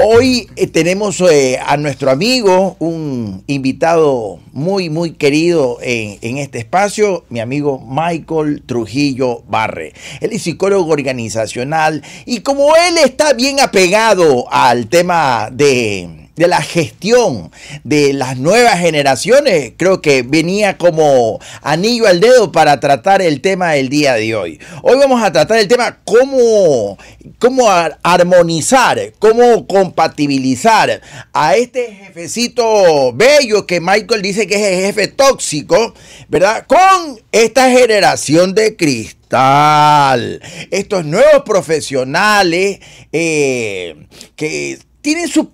Hoy eh, tenemos eh, a nuestro amigo, un invitado muy, muy querido en, en, este espacio, mi amigo Michael Trujillo Barre. Él es psicólogo organizacional y como él está bien apegado al tema de de la gestión de las nuevas generaciones, creo que venía como anillo al dedo para tratar el tema del día de hoy. Hoy vamos a tratar el tema cómo, cómo armonizar, cómo compatibilizar a este jefecito bello que Michael dice que es el jefe tóxico, ¿verdad? Con esta generación de cristal. Estos nuevos profesionales eh, que tienen sus,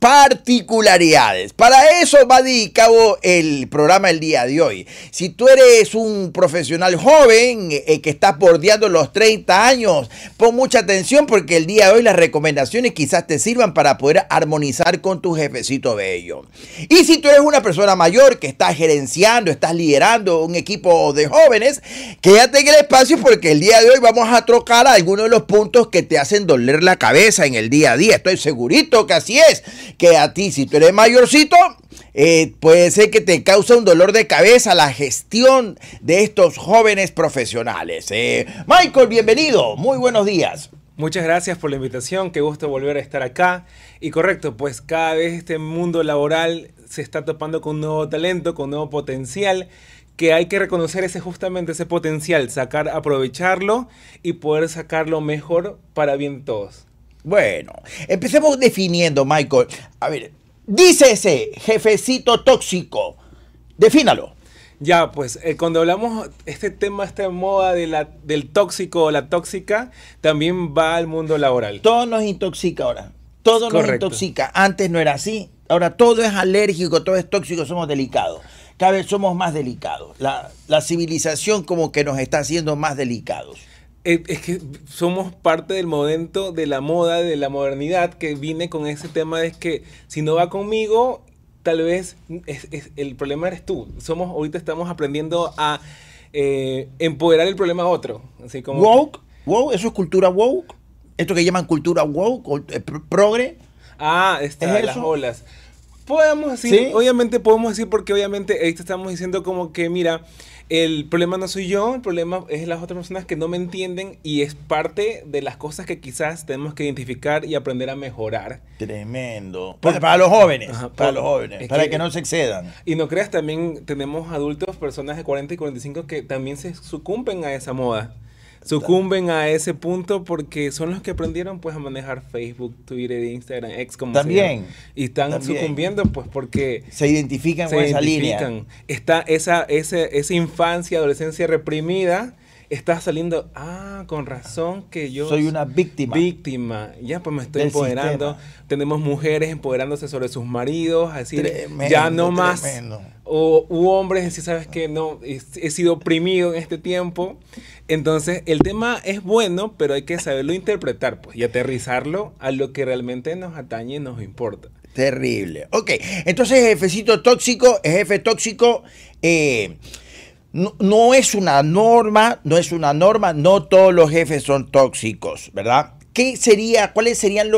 particularidades. Para eso va dedicado el programa el día de hoy. Si tú eres un profesional joven eh, que está bordeando los 30 años, pon mucha atención porque el día de hoy las recomendaciones quizás te sirvan para poder armonizar con tu jefecito bello. Y si tú eres una persona mayor que está gerenciando, estás liderando un equipo de jóvenes, quédate en el espacio porque el día de hoy vamos a trocar algunos de los puntos que te hacen doler la cabeza en el día a día. Estoy segurito que así es que a ti, si tú eres mayorcito, eh, puede ser que te cause un dolor de cabeza la gestión de estos jóvenes profesionales. Eh. Michael, bienvenido. Muy buenos días. Muchas gracias por la invitación, qué gusto volver a estar acá. Y correcto, pues cada vez este mundo laboral se está topando con nuevo talento, con nuevo potencial que hay que reconocer ese justamente ese potencial, sacar aprovecharlo y poder sacarlo mejor para bien todos. Bueno, empecemos definiendo, Michael. A ver, dice ese jefecito tóxico. Defínalo. Ya, pues eh, cuando hablamos este tema, esta moda de la, del tóxico o la tóxica, también va al mundo laboral. Todo nos intoxica ahora. Todo nos intoxica. Antes no era así. Ahora todo es alérgico, todo es tóxico, somos delicados. Cada vez somos más delicados. La, la civilización como que nos está haciendo más delicados. Eh, es que somos parte del momento de la moda, de la modernidad, que viene con ese tema de que si no va conmigo, tal vez es, el problema eres tú. Somos, ahorita estamos aprendiendo a eh, empoderar el problema a otro. Así como woke, wow, eso es cultura woke. Esto que llaman cultura woke, eh, progre. Ah, está, ¿Es las olas. Podemos decir, obviamente podemos decir porque obviamente te estamos diciendo como que, mira, el problema no soy yo, el problema es las otras personas que no me entienden y es parte de las cosas que quizás tenemos que identificar y aprender a mejorar. Tremendo. para, los jóvenes, para, los jóvenes, para que, no se excedan. Y no creas, también tenemos adultos, personas de 40 y 45 que también se sucumben a esa moda sucumben a ese punto porque son los que aprendieron pues a manejar Facebook, Twitter, Instagram, ex como También. y están sucumbiendo pues porque se identifican con esa línea. Está esa, esa, esa infancia, adolescencia reprimida está saliendo, ah, con razón que yo... Soy una víctima. Víctima. Ya, pues me estoy empoderando. Tenemos mujeres empoderándose sobre sus maridos, así. ya no más. O hombres, si sabes que no, he, sido oprimido en este tiempo. Entonces, el tema es bueno, pero hay que saberlo interpretar, pues, y aterrizarlo a lo que realmente nos atañe y nos importa. Terrible. Ok, entonces jefecito tóxico, jefe tóxico, eh, no, es una norma, no es una norma, no todos los jefes son tóxicos, ¿verdad? ¿Qué sería, ¿Cuáles serían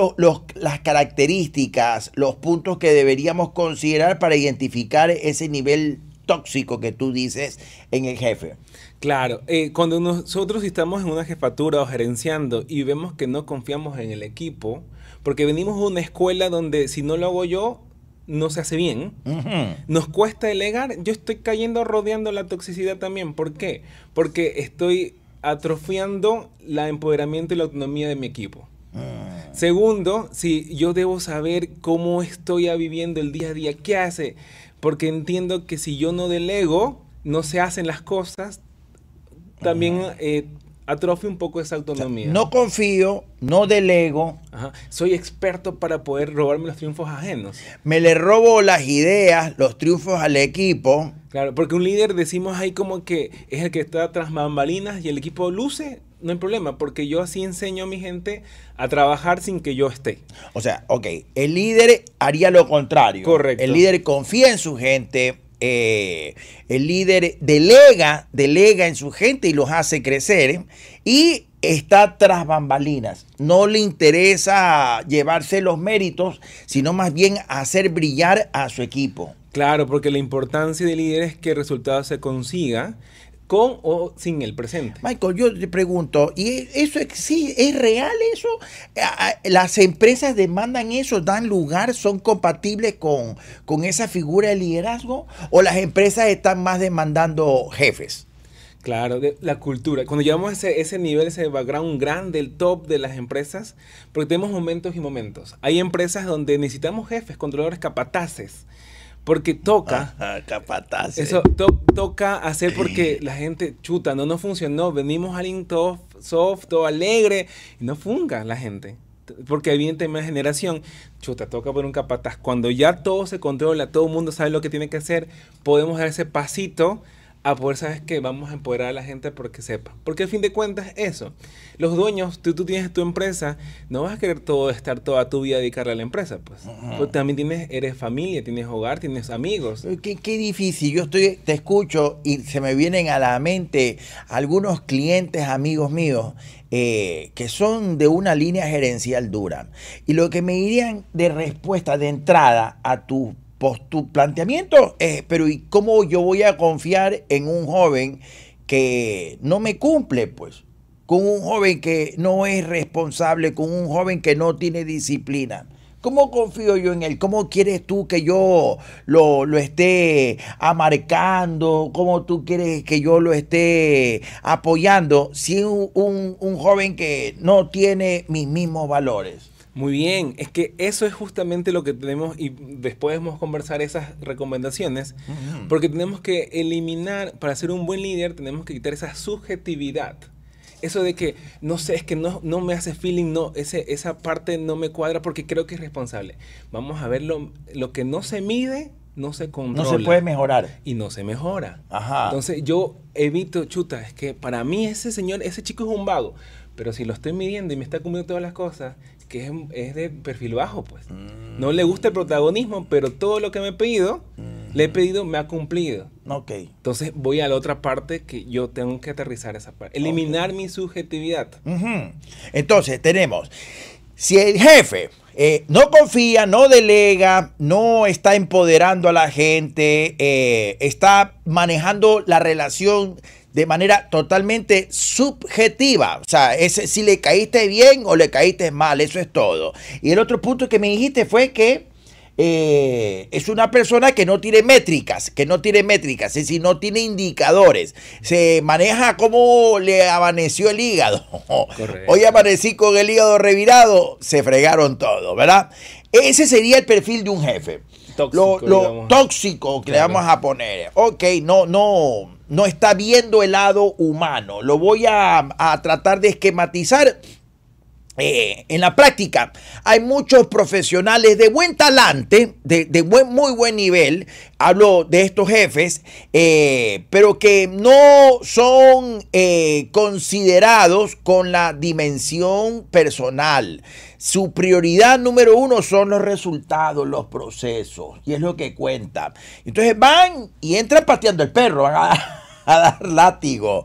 las características, los puntos que deberíamos considerar para identificar ese nivel tóxico que tú dices en el jefe? Claro, eh, cuando nosotros estamos en una jefatura o gerenciando y vemos que no confiamos en el equipo, porque venimos de una escuela donde si no lo hago yo, no se hace bien, nos cuesta delegar, yo estoy cayendo rodeando la toxicidad también. ¿Por qué? Porque estoy atrofiando la empoderamiento y la autonomía de mi equipo. Mm. Segundo, si yo debo saber cómo estoy viviendo el día a día, qué hace, porque entiendo que si yo no delego, no se hacen las cosas, también atrofia un poco esa autonomía. no confío, no delego. Soy experto para poder robarme los triunfos ajenos. Me le robo las ideas, los triunfos al equipo. Claro, porque un líder decimos ahí como que es el que está tras bambalinas y el equipo luce, no hay problema, porque yo así enseño a mi gente a trabajar sin que yo esté. O sea, ok, el líder haría lo contrario. Correcto. El líder confía en su gente, eh, el líder delega, delega en su gente y los hace crecer. ¿eh? Y está tras bambalinas. No le interesa llevarse los méritos, sino más bien hacer brillar a su equipo. Claro, porque la importancia del líder es que el resultado se consiga con o sin el presente. Michael, yo te pregunto, ¿y eso es, es real eso? ¿Las empresas demandan eso, dan lugar, son compatibles con, con esa figura de liderazgo? ¿O las empresas están más demandando jefes? Claro, la cultura. Cuando llevamos a ese nivel, ese background grande, el top de las empresas, porque tenemos momentos y momentos. Hay empresas donde necesitamos jefes, controladores, capataces. Porque toca. capataz. Eso eh. toca hacer porque la gente chuta, no nos funcionó. Venimos alguien todo soft, todo alegre. Y no funga la gente. Porque evidentemente generación, chuta, toca por un capataz. Cuando ya todo se controla, todo el mundo sabe lo que tiene que hacer, podemos dar ese pasito a poder, es que Vamos a empoderar a la gente porque sepa. Porque al fin de cuentas, eso. Los dueños, tú, tienes tu empresa, no vas a querer todo estar toda tu vida dedicada a la empresa, pues. pues. también tienes, eres familia, tienes hogar, tienes amigos. Eh, qué, difícil. Yo estoy, te escucho y se me vienen a la mente algunos clientes, amigos míos, eh, que son de una línea gerencial dura. Y lo que me irían de respuesta, de entrada a tu pues tu planteamiento es, pero ¿y cómo yo voy a confiar en un joven que no me cumple? Pues con un joven que no es responsable, con un joven que no tiene disciplina. ¿Cómo confío yo en él? ¿Cómo quieres tú que yo lo, esté amarcando? ¿Cómo tú quieres que yo lo esté apoyando si un, un joven que no tiene mis mismos valores? Muy bien, es que eso es justamente lo que tenemos y después vamos a conversar esas recomendaciones, mm. porque tenemos que eliminar, para ser un buen líder tenemos que quitar esa subjetividad. Eso de que, no sé, es que no, no me hace feeling, no, ese, esa parte no me cuadra porque creo que es responsable. Vamos a ver lo, lo que no se mide, no se controla. No se puede mejorar. Y no se mejora. Ajá. Entonces yo evito, chuta, es que para mí ese señor, ese chico es un vago. Pero si lo estoy midiendo y me está cumpliendo todas las cosas, que es, de perfil bajo, pues. Mm. No le gusta el protagonismo, pero todo lo que me he pedido, mm. le he pedido, me ha cumplido. Ok. Entonces voy a la otra parte que yo tengo que aterrizar esa parte. Eliminar mi subjetividad. Entonces tenemos, si el jefe eh, no confía, no delega, no está empoderando a la gente, eh, está manejando la relación de manera totalmente subjetiva. O sea, es si le caíste bien o le caíste mal, eso es todo. Y el otro punto que me dijiste fue que eh, es una persona que no tiene métricas, que no tiene métricas, es decir, no tiene indicadores. Se maneja como le amaneció el hígado. Hoy amanecí con el hígado revirado, se fregaron todo, ¿verdad? Ese sería el perfil de un jefe lo, tóxico que le vamos a poner. Ok, no, no, no está viendo el lado humano. Lo voy a, a tratar de esquematizar eh, en la práctica hay muchos profesionales de buen talante, de, muy buen nivel, hablo de estos jefes, eh, pero que no son eh, considerados con la dimensión personal. Su prioridad número uno son los resultados, los procesos, y es lo que cuenta. Entonces van y entran pateando el perro. a dar látigo.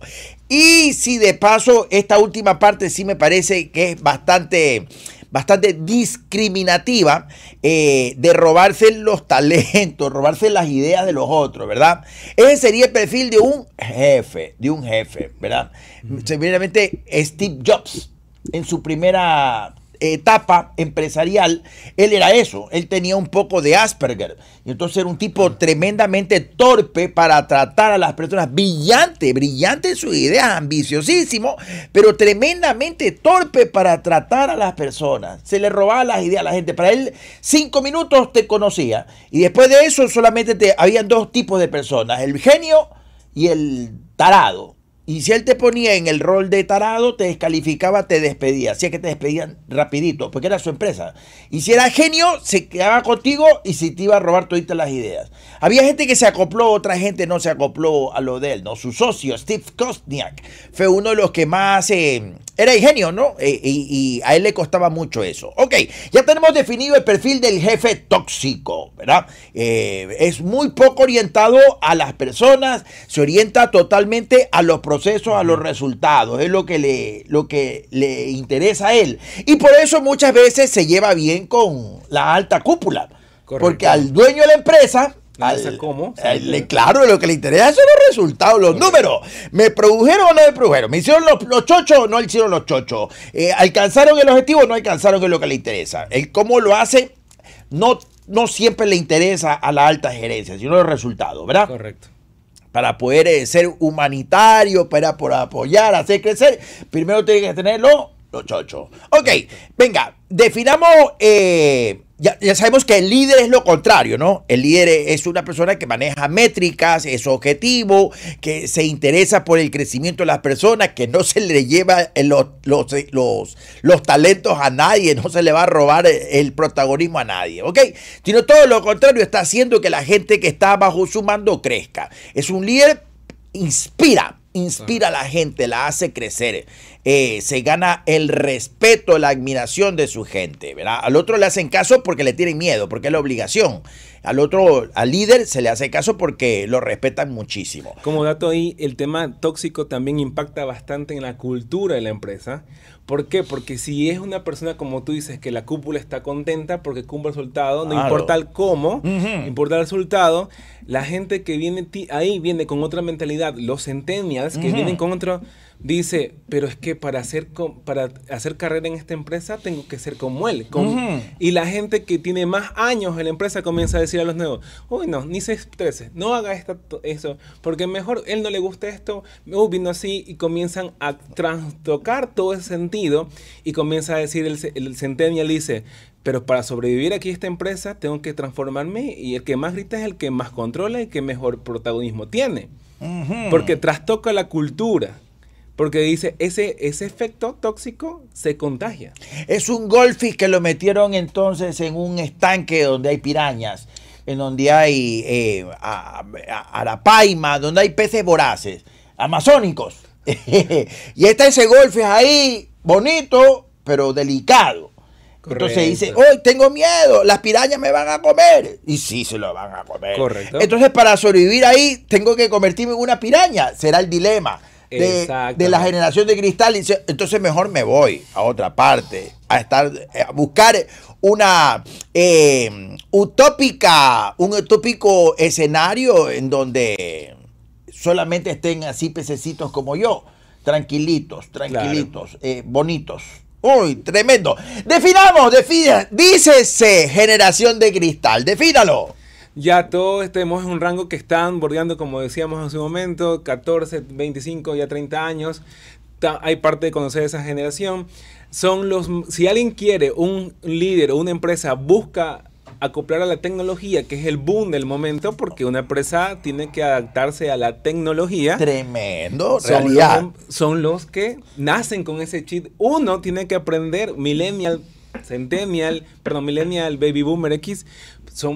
Y si de paso, esta última parte sí me parece que es bastante bastante discriminativa eh, de robarse los talentos, robarse las ideas de los otros, ¿verdad? Ese sería el perfil de un jefe, de un jefe, ¿verdad? simplemente Steve Jobs en su primera etapa empresarial, él era eso, él tenía un poco de Asperger. Y entonces era un tipo tremendamente torpe para tratar a las personas, brillante, brillante en sus ideas, ambiciosísimo, pero tremendamente torpe para tratar a las personas. Se le robaba las ideas a la gente. Para él, cinco minutos te conocía. Y después de eso solamente te, habían dos tipos de personas, el genio y el tarado. Y si él te ponía en el rol de tarado, te descalificaba, te despedía. Así es que te despedían rapidito, porque era su empresa. Y si era genio, se quedaba contigo y si te iba a robar todas las ideas. Había gente que se acopló, otra gente no se acopló a lo de él, ¿no? Su socio, Steve Kostniak, fue uno de los que más... Eh, era ingenio, ¿no? Eh, y, a él le costaba mucho eso. Ok, ya tenemos definido el perfil del jefe tóxico, ¿verdad? Eh, es muy poco orientado a las personas, se orienta totalmente a los problemas Proceso a los resultados, es lo que, le, lo que le interesa a él. Y por eso muchas veces se lleva bien con la alta cúpula, porque al dueño de la empresa... Al, eh, ¿Cómo? claro, lo que le interesa son los resultados, los números. ¿Me produjeron o no me produjeron? ¿Me hicieron los, los chochos o no hicieron los chochos? Eh, ¿Alcanzaron el objetivo o no alcanzaron lo que le interesa? El cómo lo hace no, no siempre le interesa a la alta gerencia, sino los resultados, ¿verdad? Correcto para poder eh, ser humanitario, para, por apoyar, hacer crecer, primero tiene que tenerlo los chochos. Ok, venga, definamos eh, ya, sabemos que el líder es lo contrario, ¿no? El líder es una persona que maneja métricas, es objetivo, que se interesa por el crecimiento de las personas, que no se le lleva eh, los, eh, los, los talentos a nadie, no se le va a robar eh, el protagonismo a nadie, ¿ok? Sino todo lo contrario, está haciendo que la gente que está bajo su mando crezca. Es un líder, inspira, inspira a la gente, la hace crecer. Eh, se gana el respeto, la admiración de su gente, ¿verdad? Al otro le hacen caso porque le tienen miedo, porque es la obligación. Al otro, al líder, se le hace caso porque lo respetan muchísimo. Como dato ahí, el tema tóxico también impacta bastante en la cultura de la empresa, ¿Por qué? Porque si es una persona como tú dices que la cúpula está contenta porque cumple el resultado, no importa el cómo, importa el resultado, la gente que viene ahí viene con otra mentalidad, los centenias que vienen con otro dice, pero es que para hacer, para hacer carrera en esta empresa tengo que ser como él. Y la gente que tiene más años en la empresa comienza a decir a los nuevos, uy, no, ni se estrese, no haga esta, eso, porque mejor él no le gusta esto, uy, vino así y comienzan a trastocar todo ese sentido y comienza a decir el, el centennial dice, pero para sobrevivir aquí a esta empresa tengo que transformarme y el que más grita es el que más controla y que mejor protagonismo tiene. Porque trastoca la cultura. Porque dice, ese, ese efecto tóxico se contagia. Es un golfis que lo metieron entonces en un estanque donde hay pirañas, en donde hay eh, arapaima, donde hay peces voraces, amazónicos. y está ese golfis ahí, bonito, pero delicado. Entonces dice, hoy tengo miedo, las pirañas me van a comer. Y sí, se lo van a comer. Correcto. Entonces, para sobrevivir ahí, tengo que convertirme en una piraña. Será el dilema de, la generación de cristal dice, entonces mejor me voy a otra parte, a estar, eh, a buscar una eh, utópica, un utópico escenario en donde solamente estén así pececitos como yo, tranquilitos, tranquilitos, eh, bonitos. Uy, tremendo. Definamos, defina, dícese generación de cristal, defínalo ya todos estemos en un rango que están bordeando, como decíamos en su momento, 14, 25, ya 30 años. hay parte de conocer esa generación. Son los, si alguien quiere, un líder o una empresa busca acoplar a la tecnología, que es el boom del momento, porque una empresa tiene que adaptarse a la tecnología. Tremendo, realidad. Son los, que nacen con ese chip. Uno tiene que aprender, millennial, Centennial, perdón, Millennial, Baby Boomer X,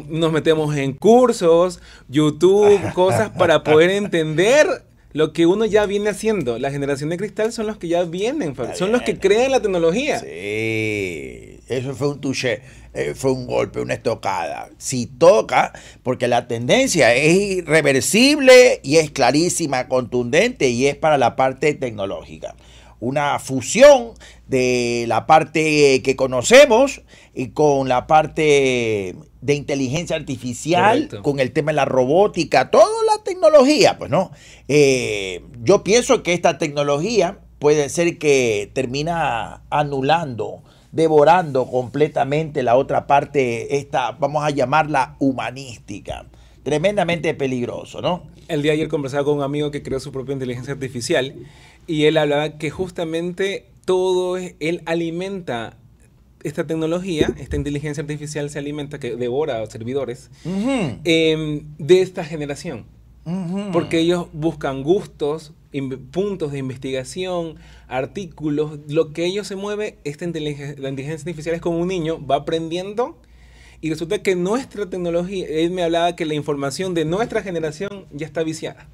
nos metemos en cursos, YouTube, cosas para poder entender lo que uno ya viene haciendo. La generación de cristal son los que ya vienen, son los que crean la tecnología. Sí, eso fue un touché, eh, fue un golpe, una estocada. Si toca, porque la tendencia es irreversible y es clarísima, contundente y es para la parte tecnológica una fusión de la parte que conocemos y con la parte de inteligencia artificial, con el tema de la robótica, toda la tecnología, pues no. Eh, yo pienso que esta tecnología puede ser que termina anulando, devorando completamente la otra parte, esta, vamos a llamarla humanística. Tremendamente peligroso, ¿no? El día ayer conversaba con un amigo que creó su propia inteligencia artificial y él hablaba que justamente todo, él alimenta esta tecnología, esta inteligencia artificial se alimenta, que devora servidores, em, de esta generación. Porque ellos buscan gustos, puntos de investigación, artículos, lo que ellos se mueve, esta la inteligencia artificial es como un niño, va aprendiendo y resulta que nuestra tecnología, él me hablaba que la información de nuestra generación ya está viciada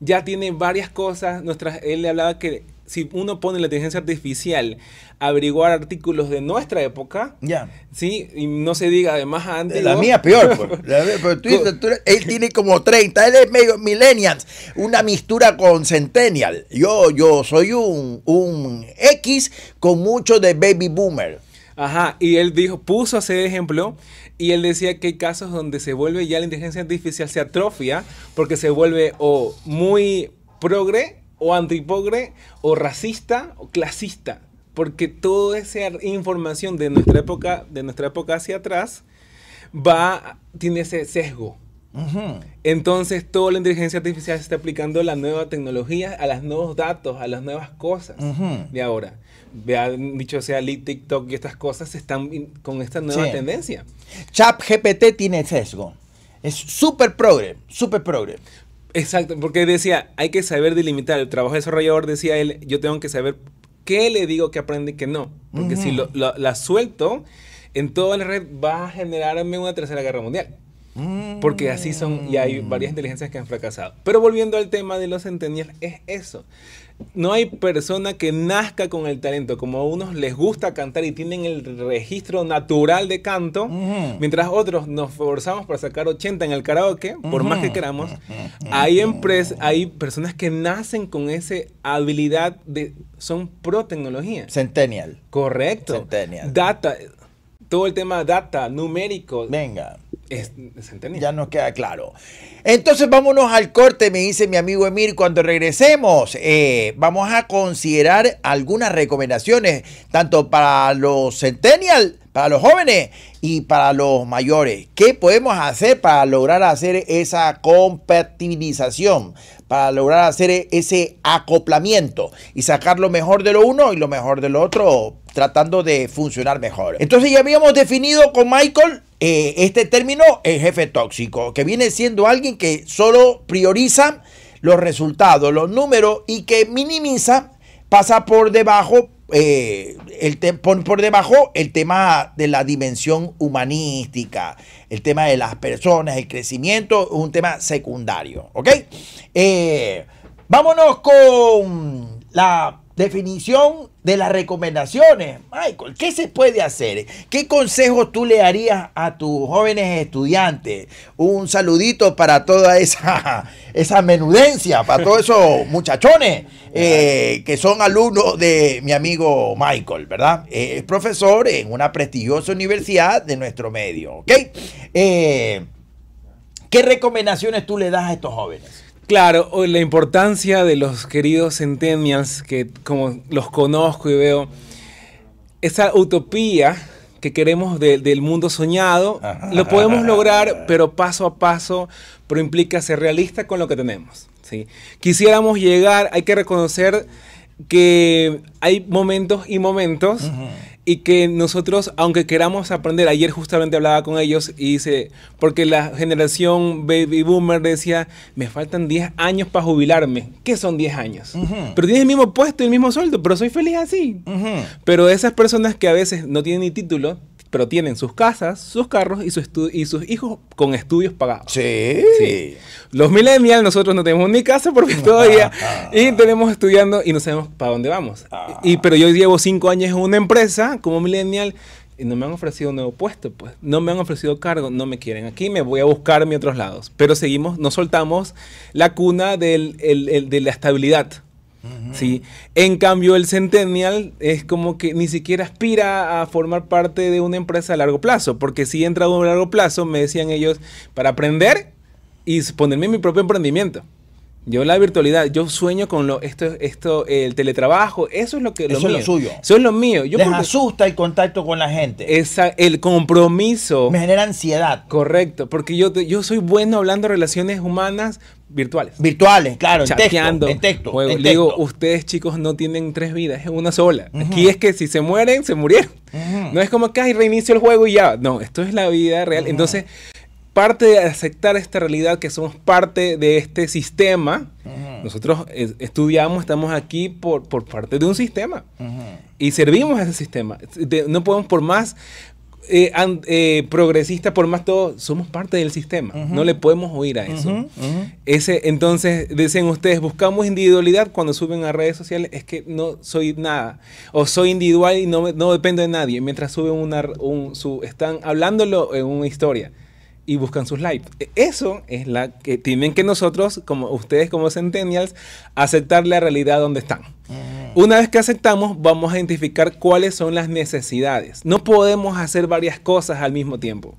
ya tiene varias cosas. Nuestras, él le hablaba que si uno pone la inteligencia artificial averiguar artículos de nuestra época, ya. ¿sí? Y no se diga además antes. La mía peor, pues. él tiene como 30, él es medio millennials, una mistura con centennial. Yo, yo soy un, un X con mucho de baby boomer. Ajá, y él dijo, puso ese ejemplo y él decía que hay casos donde se vuelve ya la inteligencia artificial se atrofia porque se vuelve o muy progre o antipogre o racista o clasista. Porque toda esa información de nuestra época, de nuestra época hacia atrás, va, tiene ese sesgo. Entonces, toda la inteligencia artificial se está aplicando la nueva tecnología a los nuevos datos, a las nuevas cosas de ahora. vean dicho sea, TikTok y estas cosas están con esta nueva tendencia. Chap, GPT tiene sesgo. Es súper progre, súper progre. Exacto, porque decía, hay que saber delimitar. El trabajo desarrollador decía él, yo tengo que saber qué le digo que aprende y qué no. Porque si la suelto, en toda la red va a generarme una tercera guerra mundial. Porque así son, y hay mm. varias inteligencias que han fracasado. Pero volviendo al tema de los centennials, es eso. No hay persona que nazca con el talento, como a unos les gusta cantar y tienen el registro natural de canto, mientras otros nos forzamos para sacar 80 en el karaoke, por más que queramos. Hay hay personas que nacen con esa habilidad de son pro tecnología. Centennial. Correcto. Centennial. Data, todo el tema data, numérico. Venga ya nos queda claro. Entonces vámonos al corte, me dice mi amigo Emir. Cuando regresemos, eh, vamos a considerar algunas recomendaciones, tanto para los centennial, para los jóvenes y para los mayores. ¿Qué podemos hacer para lograr hacer esa compatibilización? Para lograr hacer ese acoplamiento y sacar lo mejor de lo uno y lo mejor del otro, tratando de funcionar mejor. Entonces ya habíamos definido con Michael eh, este término es jefe tóxico, que viene siendo alguien que solo prioriza los resultados, los números y que minimiza, pasa por debajo eh, el por debajo el tema de la dimensión humanística, el tema de las personas, el crecimiento, un tema secundario. ¿Ok? Eh, vámonos con la definición de las recomendaciones. Michael, ¿qué se puede hacer? ¿Qué consejos tú le harías a tus jóvenes estudiantes? Un saludito para toda esa, esa menudencia, para todos esos muchachones eh, que son alumnos de mi amigo Michael, ¿verdad? Eh, es profesor en una prestigiosa universidad de nuestro medio, ¿ok? Eh, ¿Qué recomendaciones tú le das a estos jóvenes? Claro, la importancia de los queridos centennials, que como los conozco y veo, esa utopía que queremos del mundo soñado, lo podemos lograr, pero paso a paso, pero implica ser realista con lo que tenemos. ¿sí? Quisiéramos llegar, hay que reconocer que hay momentos y momentos y que nosotros, aunque queramos aprender, ayer justamente hablaba con ellos y dice, porque la generación baby boomer decía, me faltan 10 años para jubilarme. ¿Qué son 10 años? Pero tienes el mismo puesto y el mismo sueldo, pero soy feliz así. Pero esas personas que a veces no tienen ni título, pero tienen sus casas, sus carros y, y sus hijos con estudios pagados. Sí. Los millennials, nosotros no tenemos ni casa porque todavía. y ah. tenemos estudiando y no sabemos para dónde vamos. Ah. y, pero yo llevo cinco años en una empresa como millennial y no me han ofrecido un nuevo puesto, pues. No me han ofrecido cargo, no me quieren aquí, me voy a buscar otros lados. Pero seguimos, no soltamos la cuna de la estabilidad. ¿sí? En cambio, el Centennial es como que ni siquiera aspira a formar parte de una empresa a largo plazo, porque si he entrado a un largo plazo, me decían ellos, para aprender y ponerme mi propio emprendimiento. Yo la virtualidad, yo sueño con lo, esto, esto, el teletrabajo, eso es lo que lo eso es lo suyo. Eso es lo mío. Yo Les asusta el contacto con la gente. el compromiso. Me genera ansiedad. Correcto, porque yo, yo soy bueno hablando de relaciones humanas, virtuales. Virtuales, claro, chateando, en texto. En Digo, ustedes chicos no tienen tres vidas, es una sola. Aquí es que si se mueren, se murieron. No es como que y reinicio el juego y ya. No, esto es la vida real. Entonces, parte de aceptar esta realidad que somos parte de este sistema, nosotros estudiamos, estamos aquí por, por parte de un sistema y servimos a ese sistema. no podemos, por más eh, eh progresistas, por más todo, somos parte del sistema. No le podemos oír a eso. Ese, entonces, dicen ustedes, buscamos individualidad cuando suben a redes sociales, es que no soy nada. O soy individual y no, no dependo de nadie. Mientras suben una, un, su, están hablándolo en una historia y buscan sus likes. E, eso es la que tienen que nosotros, como ustedes como centennials, aceptar la realidad donde están. Una vez que aceptamos, vamos a identificar cuáles son las necesidades. No podemos hacer varias cosas al mismo tiempo.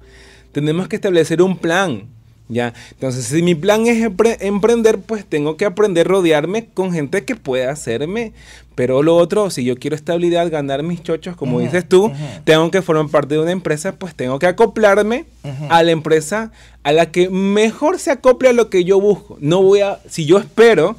Tenemos que establecer un plan. ¿ya? Entonces, si mi plan es emprender, pues tengo que aprender a rodearme con gente que pueda hacerme. Pero lo otro, si yo quiero estabilidad, ganar mis chochos, como dices tú, tengo que formar parte de una empresa, pues tengo que acoplarme a la empresa a la que mejor se acople a lo que yo busco. No voy a, si yo espero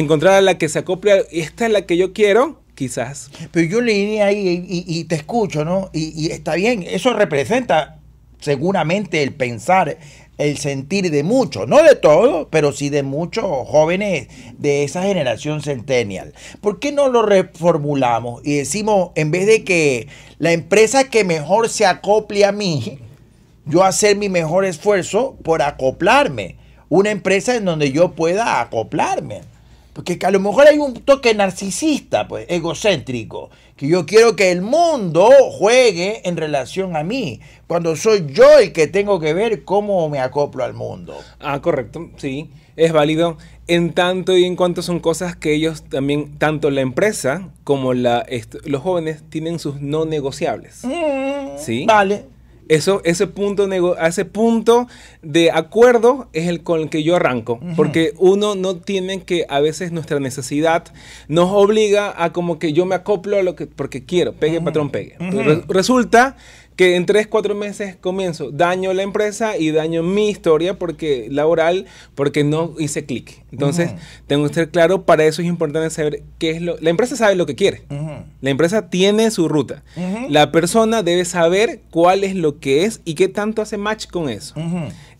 encontrar a la que se acople, esta es la que yo quiero, quizás. Pero yo leí ahí y, te escucho, ¿no? Y, y, está bien, eso representa seguramente el pensar, el sentir de muchos, no de todos, pero sí de muchos jóvenes de esa generación centennial. ¿Por qué no lo reformulamos y decimos, en vez de que la empresa que mejor se acople a mí, yo hacer mi mejor esfuerzo por acoplarme? Una empresa en donde yo pueda acoplarme. Porque a lo mejor hay un toque narcisista, pues, egocéntrico, que yo quiero que el mundo juegue en relación a mí, cuando soy yo el que tengo que ver cómo me acoplo al mundo. Ah, correcto, sí, es válido. En tanto y en cuanto son cosas que ellos también, tanto la empresa como la, los jóvenes, tienen sus no negociables. Mm, ¿Sí? Vale. Eso, ese punto, punto de acuerdo es el con el que yo arranco, porque uno no tiene que, a veces nuestra necesidad nos obliga a como que yo me acoplo a lo que, porque quiero, pegue, patrón, pegue. resulta que en tres, cuatro meses comienzo, daño la empresa y daño mi historia porque laboral, porque no hice clic. Entonces, tengo que ser claro, para eso es importante saber qué es lo... La empresa sabe lo que quiere, la empresa tiene su ruta, la persona debe saber cuál es lo que es y qué tanto hace match con eso.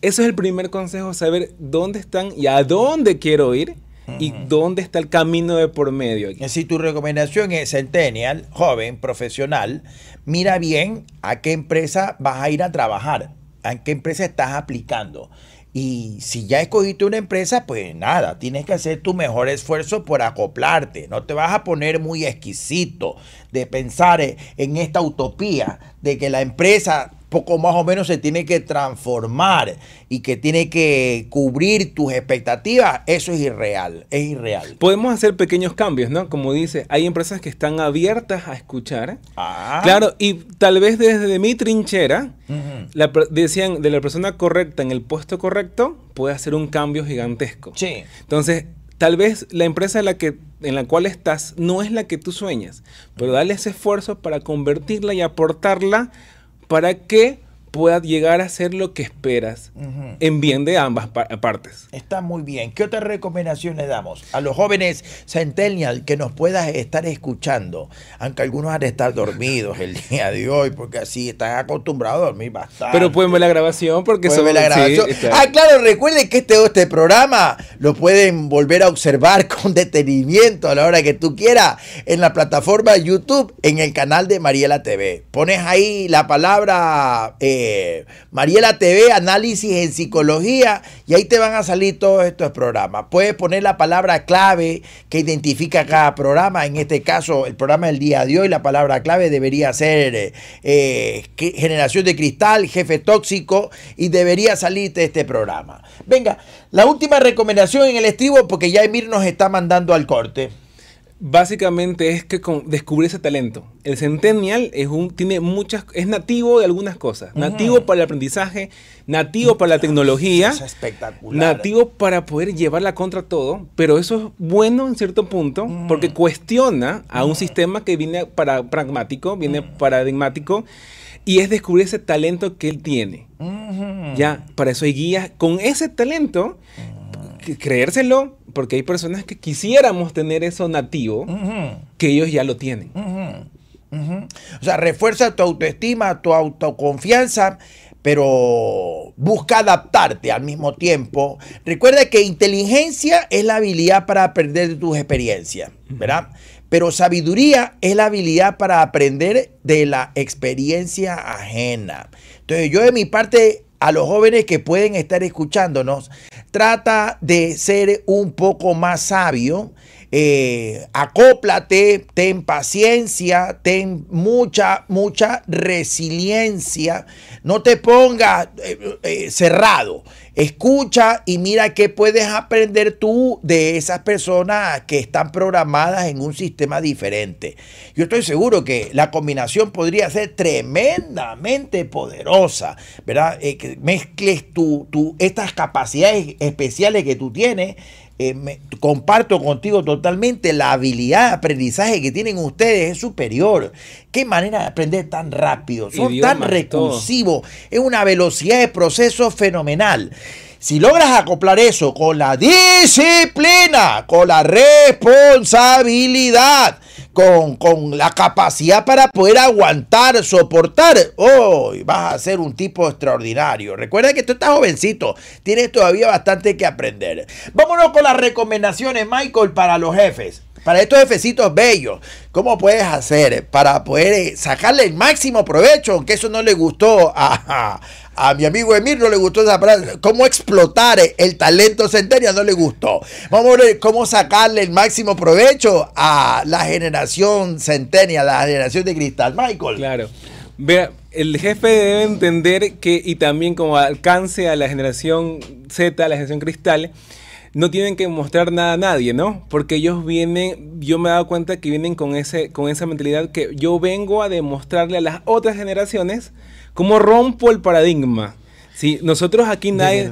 Eso es el primer consejo, saber dónde están y a dónde quiero ir y dónde está el camino de por medio. Aquí? Eh, si tu recomendación es centennial, joven, profesional, mira bien a qué empresa vas a ir a trabajar, a qué empresa estás aplicando. Y si ya escogiste una empresa, pues nada, tienes que hacer tu mejor esfuerzo por acoplarte. No te vas a poner muy exquisito de pensar en esta utopía de que la empresa poco más o menos se tiene que transformar y que tiene que cubrir tus expectativas, eso es irreal, es irreal. Podemos hacer pequeños cambios, ¿no? Como dice, hay empresas que están abiertas a escuchar. Ah. Claro, y tal vez desde mi trinchera, decían, de la persona correcta en el puesto correcto, puede hacer un cambio gigantesco. Sí. Entonces, tal vez la empresa en la, que, en la cual estás no es la que tú sueñas, pero dale ese esfuerzo para convertirla y aportarla para qué puedas llegar a ser lo que esperas en bien de ambas partes. Está muy bien. ¿Qué otras recomendaciones damos a los jóvenes centennial que nos puedas estar escuchando? Aunque algunos han de estar dormidos el día de hoy porque así están acostumbrados a dormir bastante. Pero pueden ver la grabación porque son... la grabación. ah, claro, recuerden que este, este programa lo pueden volver a observar con detenimiento a la hora que tú quieras en la plataforma YouTube en el canal de Mariela TV. Pones ahí la palabra... Eh, Mariela TV, análisis en psicología, y ahí te van a salir todos estos programas. Puedes poner la palabra clave que identifica cada programa. En este caso, el programa del día de hoy, la palabra clave debería ser eh, generación de cristal, jefe tóxico, y debería salirte este programa. Venga, la última recomendación en el estribo, porque ya Emir nos está mandando al corte básicamente es que descubrir ese talento. El centennial es un, tiene muchas, es nativo de algunas cosas. Nativo para el aprendizaje, nativo para la tecnología. Nativo para poder llevarla contra todo, pero eso es bueno en cierto punto porque cuestiona a un sistema que viene para pragmático, viene paradigmático y es descubrir ese talento que él tiene. Ya, para eso hay guías. Con ese talento, creérselo, porque hay personas que quisiéramos tener eso nativo, que ellos ya lo tienen. O sea, refuerza tu autoestima, tu autoconfianza, pero busca adaptarte al mismo tiempo. Recuerda que inteligencia es la habilidad para aprender de tus experiencias, ¿verdad? Pero sabiduría es la habilidad para aprender de la experiencia ajena. Entonces yo de mi parte, a los jóvenes que pueden estar escuchándonos, trata de ser un poco más sabio. Eh, acóplate, ten paciencia, ten mucha, mucha resiliencia. No te pongas eh, eh, cerrado. Escucha y mira qué puedes aprender tú de esas personas que están programadas en un sistema diferente. Yo estoy seguro que la combinación podría ser tremendamente poderosa, ¿verdad? Eh, que mezcles estas capacidades especiales que tú tienes eh, comparto contigo totalmente, la habilidad de aprendizaje que tienen ustedes es superior. Qué manera de aprender tan rápido, son tan recursivos, es una velocidad de proceso fenomenal. Si logras acoplar eso con la disciplina, con la responsabilidad, con, la capacidad para poder aguantar, soportar, hoy vas a ser un tipo extraordinario. Recuerda que tú estás jovencito, tienes todavía bastante que aprender. Vámonos con las recomendaciones, Michael, para los jefes para estos jefecitos bellos, ¿cómo puedes hacer para poder eh, sacarle el máximo provecho? Aunque eso no le gustó a, a mi amigo Emir no le gustó esa ¿Cómo explotar el talento centenario? No le gustó. Vamos a ver cómo sacarle el máximo provecho a la generación a la generación de cristal. Michael. Claro. Vea, el jefe debe entender que, y también como alcance a la generación Z, a la generación cristal, no tienen que mostrar nada a nadie, ¿no? Porque ellos vienen, yo me he dado cuenta que vienen con, ese, con esa mentalidad que yo vengo a demostrarle a las otras generaciones ¿Cómo rompo el paradigma? Si nosotros aquí nadie...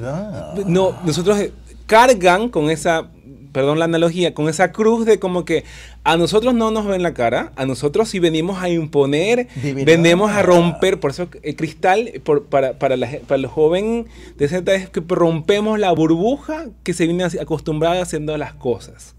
No, nosotros eh, cargan con esa perdón la analogía, con esa cruz de como que a nosotros no nos ven la cara, a nosotros si venimos a imponer, venimos a romper, por eso el eh, cristal, para, para, la, el joven de Z es que rompemos la burbuja que se viene acostumbrada haciendo las cosas.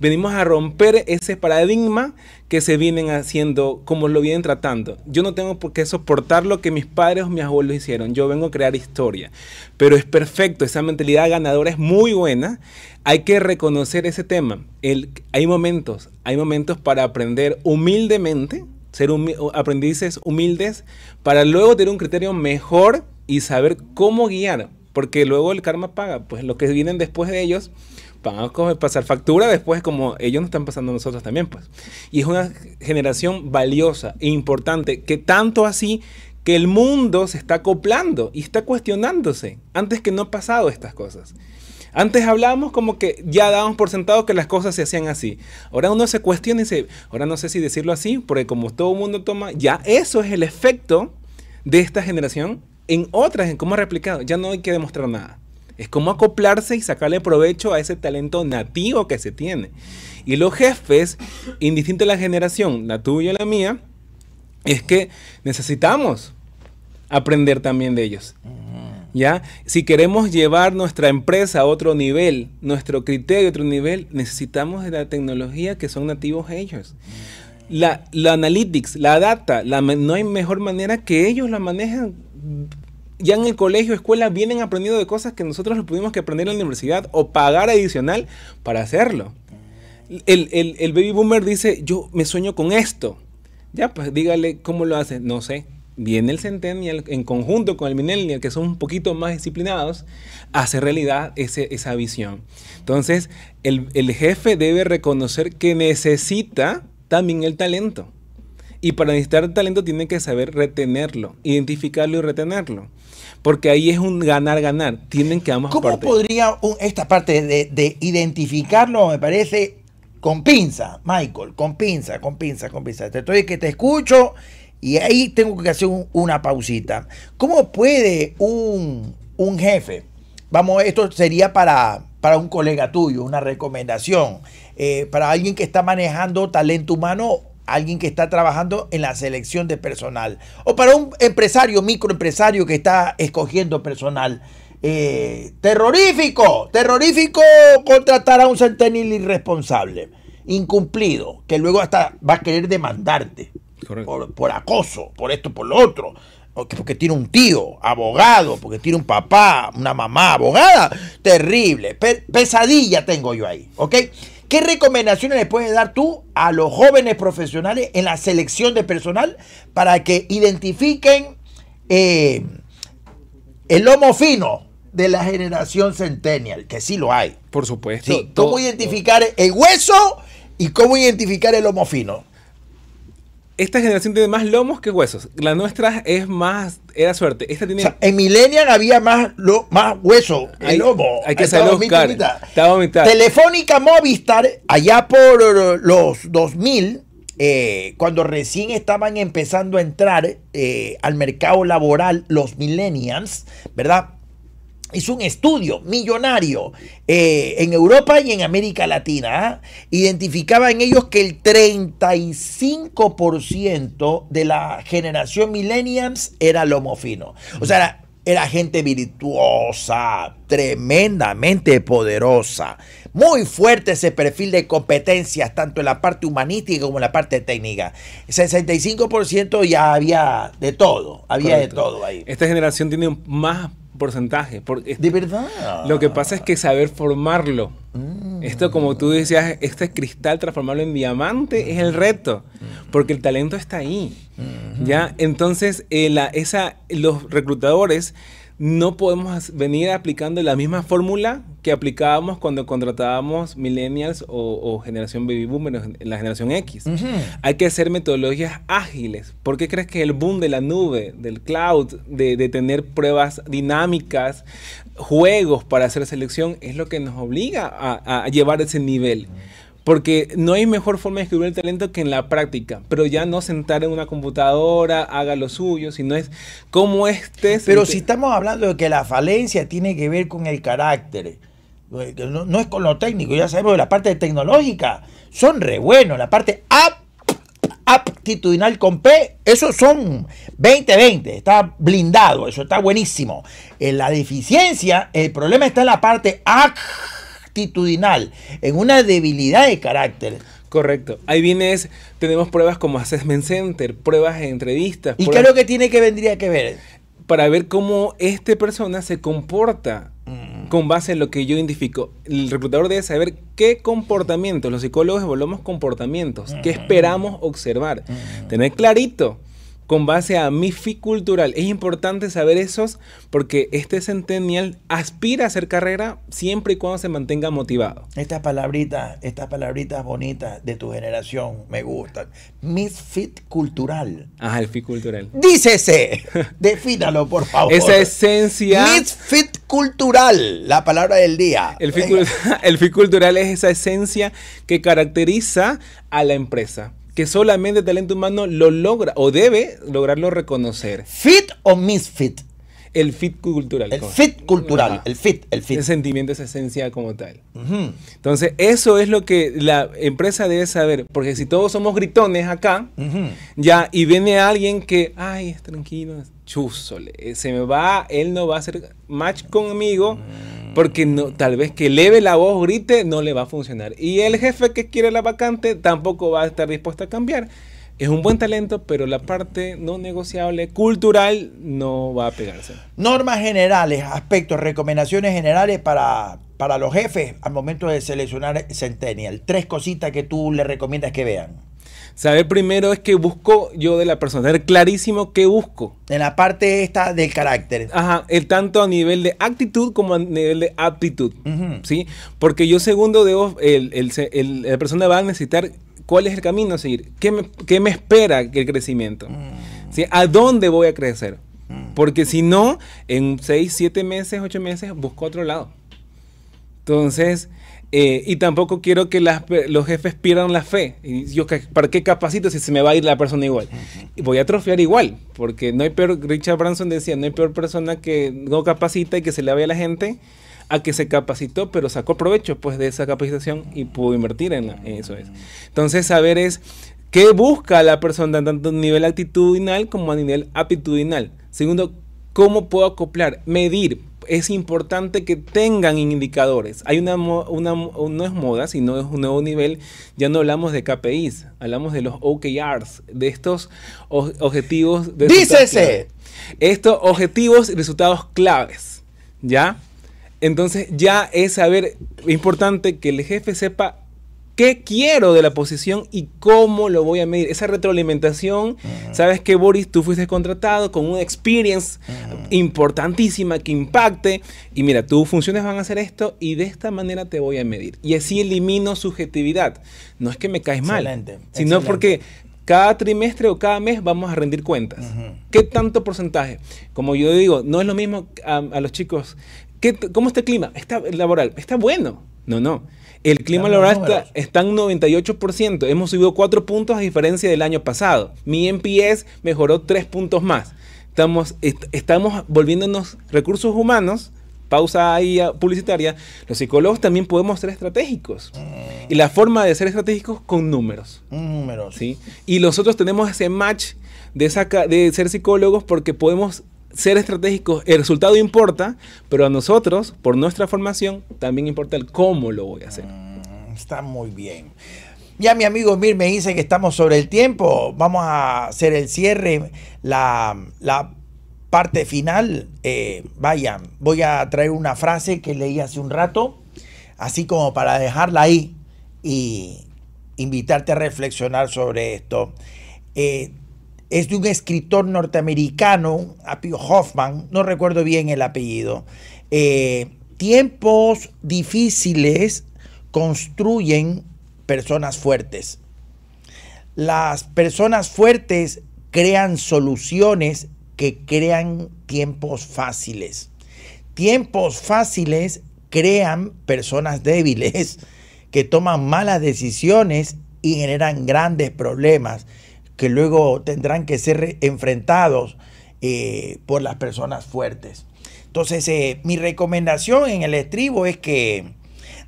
Venimos a romper ese paradigma que se vienen haciendo, como lo vienen tratando. Yo no tengo por qué soportar lo que mis padres o mis abuelos hicieron. Yo vengo a crear historia. Pero es perfecto, esa mentalidad ganadora es muy buena. Hay que reconocer ese tema. El, hay momentos, hay momentos para aprender humildemente, ser aprendices humildes, para luego tener un criterio mejor y saber cómo guiar. Porque luego el karma paga, pues lo que vienen después de ellos Vamos a pasar factura después como ellos nos están pasando a nosotros también, pues. Y es una generación valiosa e importante, que tanto así que el mundo se está acoplando y está cuestionándose. Antes que no ha pasado estas cosas. Antes hablábamos como que ya dábamos por sentado que las cosas se hacían así. Ahora uno se cuestiona y dice, ahora no sé si decirlo así, porque como todo el mundo toma, ya eso es el efecto de esta generación en otras, en cómo ha replicado. Ya no hay que demostrar nada. Es como acoplarse y sacarle provecho a ese talento nativo que se tiene. Y los jefes, indistinto a la generación, la tuya y la mía, es que necesitamos aprender también de ellos. Mm. ¿Ya? Si queremos llevar nuestra empresa a otro nivel, nuestro criterio a otro nivel, necesitamos de la tecnología que son nativos ellos. La, analytics, la data, la, no hay mejor manera que ellos la manejan ya en el colegio, escuela, vienen aprendiendo de cosas que nosotros no pudimos que aprender en la universidad o pagar adicional para hacerlo. El, baby boomer dice, yo me sueño con esto. Ya, pues dígale cómo lo hace. No sé. Viene el centennial en conjunto con el millennial, que son un poquito más disciplinados, hace realidad esa visión. Entonces, el, el jefe debe reconocer que necesita también el talento. Y para necesitar talento tienen que saber retenerlo, identificarlo y retenerlo. Porque ahí es un ganar-ganar. Tienen que ambas ¿Cómo podría esta parte de, identificarlo, me parece, con pinza, Michael, con pinza, con pinza, con pinza. Te estoy que te escucho y ahí tengo que hacer una pausita. ¿Cómo puede un, jefe? Vamos, esto sería para, para un colega tuyo, una recomendación, eh, para alguien que está manejando talento humano alguien que está trabajando en la selección de personal o para un empresario, microempresario que está escogiendo personal. Eh, terrorífico, terrorífico contratar a un centenil irresponsable, incumplido, que luego hasta va a querer demandarte por, acoso, por esto, por lo otro. Porque tiene un tío, abogado, porque tiene un papá, una mamá, abogada. Terrible. pesadilla tengo yo ahí, ¿ok? ¿Qué recomendaciones le puedes dar tú a los jóvenes profesionales en la selección de personal para que identifiquen eh, el lomo fino de la generación centennial? Que sí lo hay. Por supuesto. ¿Cómo identificar el hueso y cómo identificar el lomo fino? esta generación tiene más lomos que huesos. La nuestra es más, era suerte. Esta en Millennial había más, lo, más hueso hay, lomo. Hay que saber Telefónica Movistar, allá por los 2000, eh, cuando recién estaban empezando a entrar eh, al mercado laboral los millennials, ¿verdad? hizo un estudio millonario eh, en Europa y en América Latina. ¿ah? Identificaba en ellos que el 35% de la generación millennials era lomofino. O sea, era, gente virtuosa, tremendamente poderosa. Muy fuerte ese perfil de competencias, tanto en la parte humanística como en la parte técnica. 65% ya había de todo, había de todo ahí. Esta generación tiene más porcentaje. Porque este, de verdad. Lo que pasa es que saber formarlo. Mm. Esto, como tú decías, este cristal, transformarlo en diamante, es el reto. Mm. Porque el talento está ahí. Mm. ¿Ya? Entonces, eh, la, esa, los reclutadores no podemos venir aplicando la misma fórmula que aplicábamos cuando contratábamos millennials o, generación baby en la generación X. Hay que hacer metodologías ágiles. ¿Por qué crees que el boom de la nube, del cloud, de, tener pruebas dinámicas, juegos para hacer selección, es lo que nos obliga a, a llevar ese nivel? Porque no hay mejor forma de escribir el talento que en la práctica. Pero ya no sentar en una computadora, haga lo suyo, sino es como este. Pero si estamos hablando de que la falencia tiene que ver con el carácter. Eh, no, es con lo técnico, ya sabemos de la parte tecnológica. Son re buenos. La parte aptitudinal con P, esos son 20-20. Está blindado, eso está buenísimo. En la deficiencia, el problema está en la parte ac en una debilidad de carácter. Correcto. Ahí viene, tenemos pruebas como Assessment Center, pruebas de entrevistas. ¿Y qué es lo que tiene que vendría que ver? Para ver cómo esta persona se comporta mm. con base en lo que yo identifico. El reclutador debe saber qué comportamientos, los psicólogos evaluamos comportamientos, qué mm. esperamos observar. Mm. Tener clarito con base a mi fit cultural. Es importante saber esos porque este centennial aspira a hacer carrera siempre y cuando se mantenga motivado. Estas palabritas, estas palabritas bonitas de tu generación me gustan. Misfit cultural. Ajá, el fit cultural. Dícese. Defínalo, por favor. Esa esencia. Misfit cultural, la palabra del día. El fit, el fit cultural es esa esencia que caracteriza a la empresa que solamente el talento humano lo logra o debe lograrlo reconocer. ¿Fit o misfit? El fit cultural. El fit cultural, el fit, el fit. El sentimiento, es esencia como tal. Entonces, eso es lo que la empresa debe saber, porque si todos somos gritones acá, ya, y viene alguien que, ay, es tranquilo, chusole, eh, se me va, él no va a hacer match conmigo. Mm. Porque no, tal vez que leve la voz, grite, no le va a funcionar. Y el jefe que quiere la vacante tampoco va a estar dispuesto a cambiar. Es un buen talento, pero la parte no negociable, cultural, no va a pegarse. Normas generales, aspectos, recomendaciones generales para, para los jefes al momento de seleccionar Centennial. Tres cositas que tú le recomiendas que vean. Saber primero es que busco yo de la persona, tener clarísimo qué busco. En la parte esta del carácter. Ajá, el tanto a nivel de actitud como a nivel de aptitud, ¿sí? Porque yo segundo debo, el, la persona va a necesitar cuál es el camino a seguir, qué me, qué me espera el crecimiento, mm. ¿sí? ¿A dónde voy a crecer? Mm. Porque si no, en seis, siete meses, ocho meses, busco otro lado. Entonces, eh, y tampoco quiero que los jefes pierdan la fe. Y yo, ¿Para qué capacito si se me va a ir la persona igual? Y voy a atrofiar igual, porque no hay peor, Richard Branson decía, no hay peor persona que no capacita y que se le vaya a la gente a que se capacitó, pero sacó provecho pues de esa capacitación y pudo invertir en, eso. Es. Entonces, saber es qué busca la persona tanto a nivel actitudinal como a nivel aptitudinal. Segundo, cómo puedo acoplar, medir es importante que tengan indicadores. Hay una, una, no es moda, sino es un nuevo nivel. Ya no hablamos de KPIs, hablamos de los OKRs, de estos objetivos. De ¡Dícese! Estos objetivos y resultados claves, ¿ya? Entonces ya es saber, importante que el jefe sepa qué quiero de la posición y cómo lo voy a medir. Esa retroalimentación, sabes que Boris, tú fuiste contratado con una experience importantísima que impacte y mira, tus funciones van a hacer esto y de esta manera te voy a medir. Y así elimino subjetividad. No es que me caes mal, sino porque cada trimestre o cada mes vamos a rendir cuentas. ¿Qué tanto porcentaje? Como yo digo, no es lo mismo a, los chicos. ¿Cómo está el clima? Está laboral, está bueno. No, no. El clima laboral está, en 98%. Hemos subido 4 puntos a diferencia del año pasado. Mi MPS mejoró 3 puntos más. Estamos, volviéndonos recursos humanos. Pausa ahí publicitaria. Los psicólogos también podemos ser estratégicos. Mm. Y la forma de ser estratégicos con números. Números. ¿sí? Y nosotros tenemos ese match de, de ser psicólogos porque podemos ser estratégicos, el resultado importa, pero a nosotros, por nuestra formación, también importa el cómo lo voy a hacer. Mm, está muy bien. Ya mi amigo Mir me dice que estamos sobre el tiempo. Vamos a hacer el cierre, la, parte final. Eh, vaya, voy a traer una frase que leí hace un rato, así como para dejarla ahí y invitarte a reflexionar sobre esto. Eh, es de un escritor norteamericano, Apio Hoffman, no recuerdo bien el apellido. Eh, tiempos difíciles construyen personas fuertes. Las personas fuertes crean soluciones que crean tiempos fáciles. Tiempos fáciles crean personas débiles que toman malas decisiones y generan grandes problemas que luego tendrán que ser enfrentados eh, por las personas fuertes. Entonces, eh, mi recomendación en el estribo es que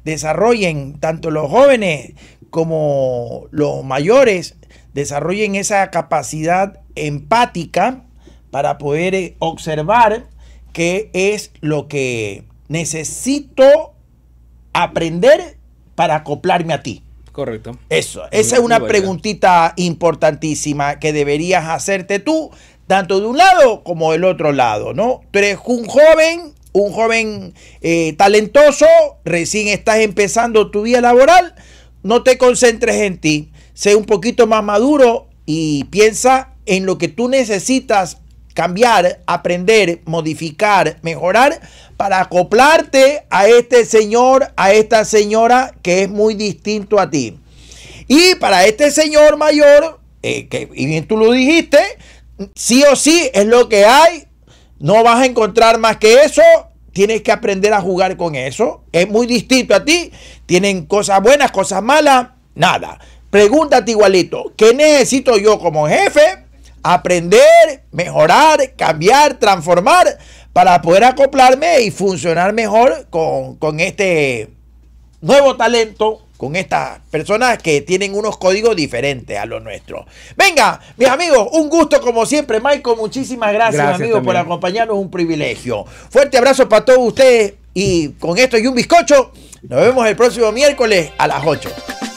desarrollen tanto los jóvenes como los mayores, desarrollen esa capacidad empática para poder eh, observar qué es lo que necesito aprender para acoplarme a ti. Correcto. Eso, esa es una preguntita importantísima que deberías hacerte tú, tanto de un lado como del otro lado, ¿no? Tú eres un joven, un joven eh, talentoso, recién estás empezando tu vida laboral, no te concentres en ti, sé un poquito más maduro y piensa en lo que tú necesitas cambiar, aprender, modificar, mejorar para acoplarte a este señor, a esta señora que es muy distinto a ti. Y para este señor mayor, eh, que y bien tú lo dijiste, sí o sí es lo que hay, no vas a encontrar más que eso, tienes que aprender a jugar con eso, es muy distinto a ti, tienen cosas buenas, cosas malas, nada. Pregúntate igualito, ¿qué necesito yo como jefe? Aprender, mejorar, cambiar, transformar para poder acoplarme y funcionar mejor con, este nuevo talento con estas personas que tienen unos códigos diferentes a los nuestros. Venga, mis amigos, un gusto como siempre, Michael. Muchísimas gracias, gracias amigos, por acompañarnos. Un privilegio. Fuerte abrazo para todos ustedes. Y con esto y un bizcocho, nos vemos el próximo miércoles a las 8.